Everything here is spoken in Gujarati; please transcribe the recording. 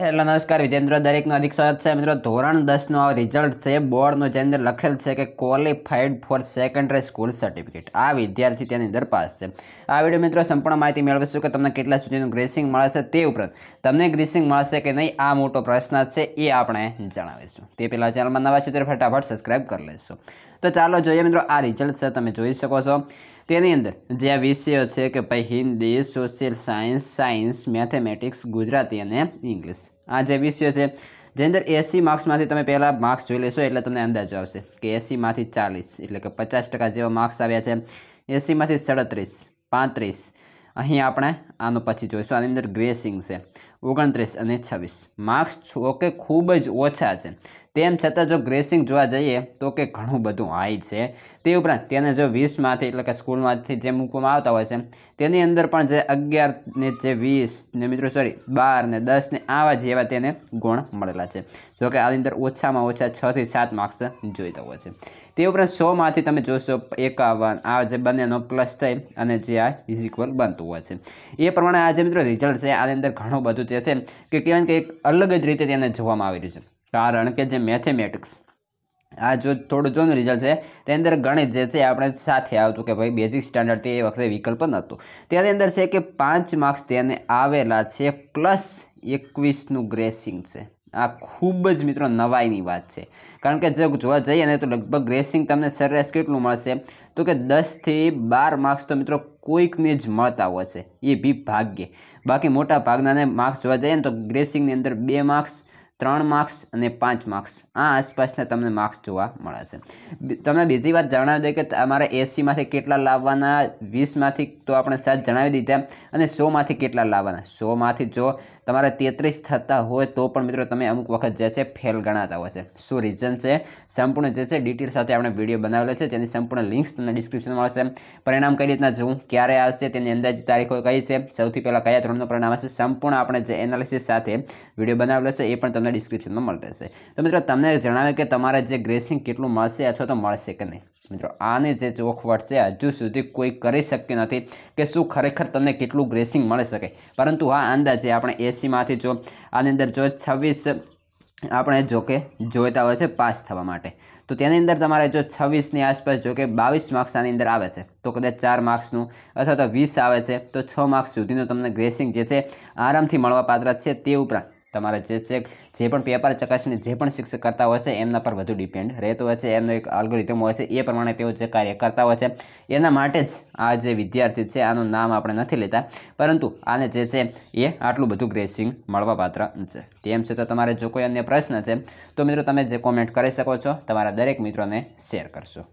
હેલો નમસ્કાર વિજેન્દ્ર દરેકનું અધિક સ્વાગત છે મિત્રો ધોરણ દસનું આ રિઝલ્ટ છે બોર્ડનું જે અંદર લખેલ છે કે qualified for secondary school certificate આ વિદ્યાર્થી તેની અંદર પાસ છે આ વિડીયો મિત્રો સંપૂર્ણ માહિતી મેળવીશું કે તમને કેટલા સુધીનું ગ્રેસિંગ મળશે તે ઉપરાંત તમને ગ્રેસિંગ મળશે કે નહીં આ મોટો પ્રશ્ન છે એ આપણે જણાવીશું તે પહેલાં ચેનલમાં નવા ચિત્ર ફટાફટ સબસ્ક્રાઈબ કરી લઈશું તો ચાલો જોઈએ મિત્રો આ રિઝલ્ટ છે તમે જોઈ શકો છો તેની અંદર જે વિષયો છે કે ભાઈ Hindi social science science mathematics Gujarati અને ઇંગ્લિશ આ જે વિષયો છે જેની અંદર એસી માર્ક્સમાંથી તમે પહેલાં માર્ક્સ જોઈ લેશો એટલે તમને અંદાજો આવશે કે એસીમાંથી ચાલીસ એટલે કે પચાસ ટકા જેવા માર્ક્સ આવ્યા છે એસીમાંથી સડત્રીસ પાંત્રીસ અહીં આપણે આનું પછી જોઈશું આની અંદર ગ્રેસિંગ છે ઓગણત્રીસ અને છવ્વીસ માર્ક્સ ઓકે ખૂબ જ ઓછા છે તેમ છતાં જો ગ્રેસિંગ જોવા જઈએ તો કે ઘણું બધું હાઈ છે તે ઉપરાંત તેને જો વીસમાંથી એટલે કે સ્કૂલમાંથી જે મૂકવામાં આવતા હોય છે તેની અંદર પણ જે અગિયાર ને જે વીસ ને મિત્રો સોરી બાર ને દસ ને આવા જેવા તેને ગુણ મળેલા છે જોકે કે આની અંદર ઓછામાં ઓછા છથી સાત માર્ક્સ જોઈતા હોય છે તે ઉપરાંત સોમાંથી તમે જોશો એકાવન આ જે બંનેનો પ્લસ થઈ અને જે આ ઇઝ બનતું હોય છે એ પ્રમાણે આ જે મિત્રો રિઝલ્ટ છે આની અંદર ઘણું બધું જે છે કે કહેવાય કે એક અલગ જ રીતે તેને જોવામાં આવી રહ્યું છે કારણ કે જે મેથેમેટિક્સ આ જો થોડું જોનું રિઝલ્ટ છે તેની અંદર ગણિત જે છે આપણે સાથે આવતું કે ભાઈ બેઝિક સ્ટાન્ડર્ડ તે વખતે વિકલ્પ નહોતું તેની અંદર છે કે પાંચ માર્ક્સ તેને આવેલા છે પ્લસ એકવીસનું ગ્રેસિંગ છે આ ખૂબ જ મિત્રો નવાઈની વાત છે કારણ કે જો જોવા જઈએ ને તો લગભગ ગ્રેસિંગ તમને સરેરાશ કેટલું મળશે તો કે દસથી બાર માર્ક્સ તો મિત્રો કોઈકને જ મળતા હોય છે એ બી ભાગ્યે બાકી મોટા ભાગનાને માર્ક્સ જોવા જઈએ ને તો ગ્રેસિંગની અંદર બે માર્ક્સ ત્રણ માર્ક્સ અને પાંચ માર્ક્સ આ આસપાસના તમને માર્ક્સ જોવા મળશે તમને બીજી વાત જણાવી દઉં કે તમારે એસીમાંથી કેટલા લાવવાના વીસમાંથી તો આપણે સાત જણાવી દીધા અને સોમાંથી કેટલા લાવવાના સોમાંથી જો તમારે તેત્રીસ થતા હોય તો પણ મિત્રો તમે અમુક વખત જે છે ફેલ ગણાતા હોય છે શું રીઝન છે સંપૂર્ણ જે છે ડિટેલ સાથે આપણે વિડીયો બનાવેલો છે જેની સંપૂર્ણ લિંક્સ તમને ડિસ્ક્રિપ્શનમાં મળશે પરિણામ કઈ રીતના જોઉં ક્યારે આવશે તેની અંદાજિત તારીખો કઈ છે સૌથી પહેલાં કયા ધોરણનું પરિણામ આવશે સંપૂર્ણ આપણે જે એનાલિસિસ સાથે વિડીયો બનાવેલો છે એ પણ તમને ડિસ્ક્રિપ્શનમાં મળશે રહેશે તો મિત્રો તમને જણાવે કે તમારે જે ગ્રેસિંગ કેટલું મળશે અથવા તો મળશે કે નહીં મિત્રો આને જે ચોખવટ છે હજુ સુધી કોઈ કરી શક્યું નથી કે શું ખરેખર તમને કેટલું ગ્રેસિંગ મળી શકે પરંતુ આ અંદાજે આપણે એસીમાંથી જો આની અંદર જો છવ્વીસ આપણે જો કે જોઈતા હોય છે પાસ થવા માટે તો તેની અંદર તમારે જો છવ્વીસની આસપાસ જો કે બાવીસ માર્ક્સ આની અંદર આવે છે તો કદાચ ચાર માર્ક્સનું અથવા તો વીસ આવે છે તો છ માર્ક્સ સુધીનું તમને ગ્રેસિંગ જે છે આરામથી મળવાપાત્ર છે તે ઉપરાંત તમારા જે છે જે પણ પેપર ચકાસણી જે પણ શિક્ષક કરતા હોય છે એમના પર વધુ ડિપેન્ડ રહેતું હોય છે એમનો એક અલ્ગોરિધમ હોય છે એ પ્રમાણે તેઓ જે કાર્ય કરતા હોય છે એના માટે જ આ જે વિદ્યાર્થી છે આનું નામ આપણે નથી લેતા પરંતુ આને જે છે એ આટલું બધું ગ્રેસિંગ મળવાપાત્ર છે તેમ છતાં તમારે જો કોઈ અન્ય પ્રશ્ન છે તો મિત્રો તમે જે કોમેન્ટ કરી શકો છો તમારા દરેક મિત્રોને શેર કરશો